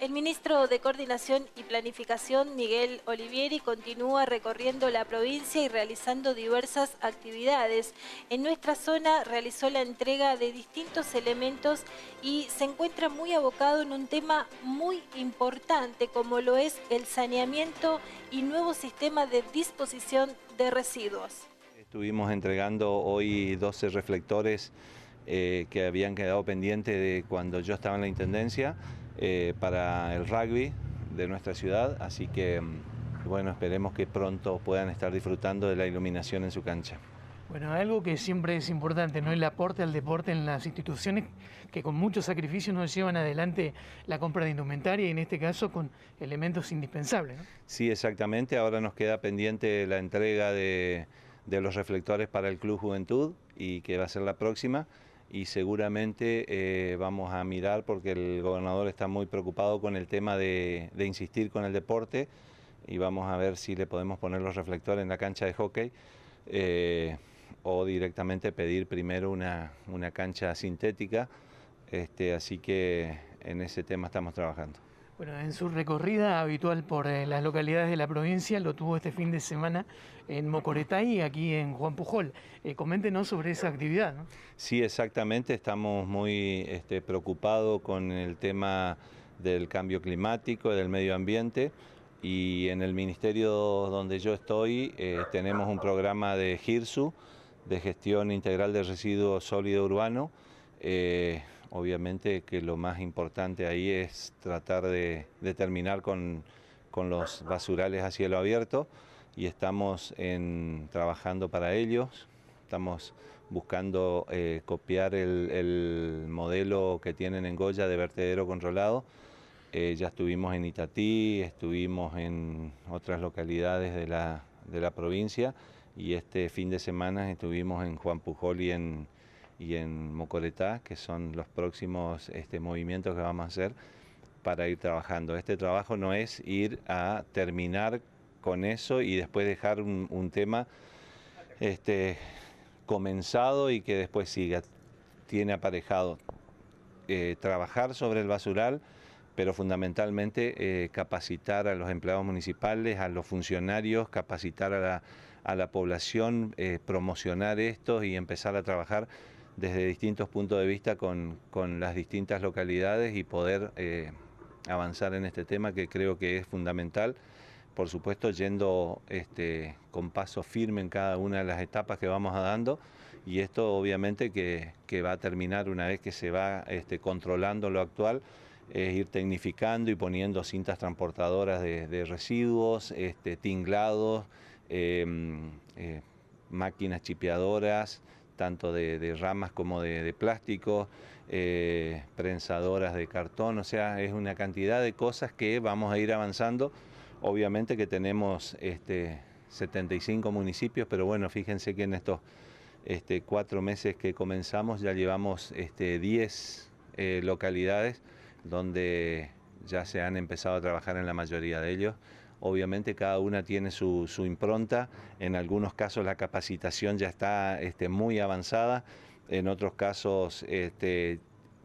El ministro de Coordinación y Planificación, Miguel Olivieri, continúa recorriendo la provincia y realizando diversas actividades. En nuestra zona realizó la entrega de distintos elementos y se encuentra muy abocado en un tema muy importante como lo es el saneamiento y nuevo sistema de disposición de residuos. Estuvimos entregando hoy 12 reflectores eh, que habían quedado pendientes de cuando yo estaba en la Intendencia eh, para el rugby de nuestra ciudad, así que mm, bueno, esperemos que pronto puedan estar disfrutando de la iluminación en su cancha. Bueno, algo que siempre es importante, ¿no? El aporte al deporte en las instituciones que con mucho sacrificio nos llevan adelante la compra de indumentaria y en este caso con elementos indispensables. ¿no? Sí, exactamente. Ahora nos queda pendiente la entrega de los reflectores para el Club Juventud y que va a ser la próxima y seguramente eh, vamos a mirar porque el gobernador está muy preocupado con el tema de, insistir con el deporte y vamos a ver si le podemos poner los reflectores en la cancha de hockey eh, o directamente pedir primero una, una cancha sintética. Este, así que en ese tema estamos trabajando. Bueno, en su recorrida habitual por eh, las localidades de la provincia, lo tuvo este fin de semana en Mocoretay, aquí en Juan Pujol. Eh, coméntenos sobre esa actividad. Sí, exactamente, estamos muy este, preocupados con el tema del cambio climático, del medio ambiente, y en el ministerio donde yo estoy eh, tenemos un programa de GIRSU, de Gestión Integral de Residuos sólidos Urbano, Obviamente que lo más importante ahí es tratar de, terminar con, los basurales a cielo abierto y estamos trabajando para ellos. Estamos buscando eh, copiar el, modelo que tienen en Goya de vertedero controlado. Eh, ya estuvimos en Itatí, estuvimos en otras localidades de la, de la provincia y este fin de semana estuvimos en Juan Pujol y en, y en Mocoretá, que son los próximos este, movimientos que vamos a hacer para ir trabajando. Este trabajo no es ir a terminar con eso y después dejar un, tema este, comenzado y que después siga. Tiene aparejado eh, trabajar sobre el basural, pero fundamentalmente eh, capacitar a los empleados municipales, a los funcionarios, capacitar a la, a la población, eh, promocionar esto y empezar a trabajar desde distintos puntos de vista con, las distintas localidades y poder eh, avanzar en este tema que creo que es fundamental. Por supuesto, yendo este, con paso firme en cada una de las etapas que vamos dando y esto obviamente que, va a terminar una vez que se va este, controlando lo actual es ir tecnificando y poniendo cintas transportadoras de, residuos, este, tinglados, em, eh, máquinas chipeadoras, tanto de, ramas como de, plástico, eh, prensadoras de cartón, o sea, es una cantidad de cosas que vamos a ir avanzando. Obviamente que tenemos 75 este, municipios, pero bueno, fíjense que en estos este, cuatro meses que comenzamos ya llevamos este, 10 eh, localidades donde ya se han empezado a trabajar en la mayoría de ellos obviamente cada una tiene su, impronta, en algunos casos la capacitación ya está este, muy avanzada, en otros casos este,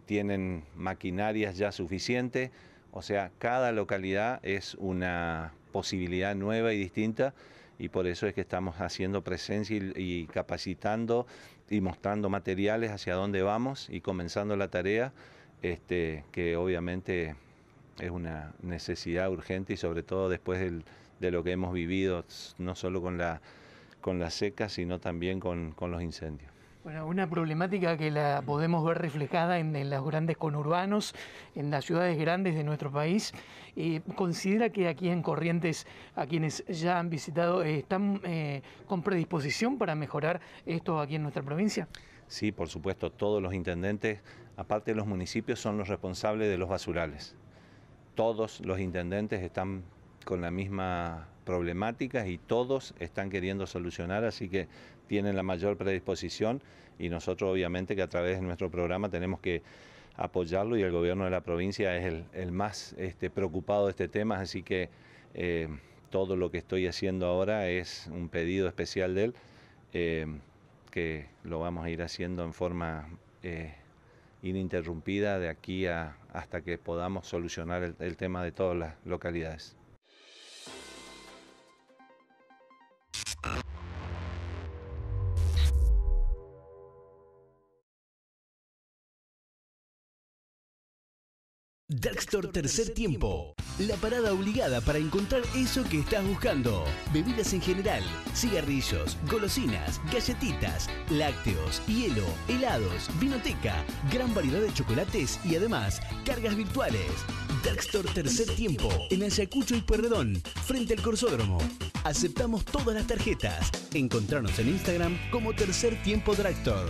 tienen maquinarias ya suficientes, o sea, cada localidad es una posibilidad nueva y distinta y por eso es que estamos haciendo presencia y, capacitando y mostrando materiales hacia dónde vamos y comenzando la tarea, este, que obviamente es una necesidad urgente y sobre todo después de lo que hemos vivido, no solo con la, con la seca, sino también con, los incendios. Bueno, una problemática que la podemos ver reflejada en, en, los grandes conurbanos, en las ciudades grandes de nuestro país. Eh, ¿Considera que aquí en Corrientes, a quienes ya han visitado, eh, están eh, con predisposición para mejorar esto aquí en nuestra provincia? Sí, por supuesto, todos los intendentes, aparte de los municipios, son los responsables de los basurales todos los intendentes están con la misma problemática y todos están queriendo solucionar, así que tienen la mayor predisposición y nosotros obviamente que a través de nuestro programa tenemos que apoyarlo y el gobierno de la provincia es el, más este, preocupado de este tema, así que eh, todo lo que estoy haciendo ahora es un pedido especial de él, eh, que lo vamos a ir haciendo en forma... Eh, ininterrumpida de aquí a, hasta que podamos solucionar el, tema de todas las localidades. Dexter Tercer Tiempo la parada obligada para encontrar eso que estás buscando. Bebidas en general, cigarrillos, golosinas, galletitas, lácteos, hielo, helados, vinoteca, gran variedad de chocolates y además cargas virtuales. Darkstore Tercer Tiempo, en Ayacucho y Puerredón, frente al Corsódromo. Aceptamos todas las tarjetas. Encontrarnos en Instagram como Tercer Tiempo Dractor.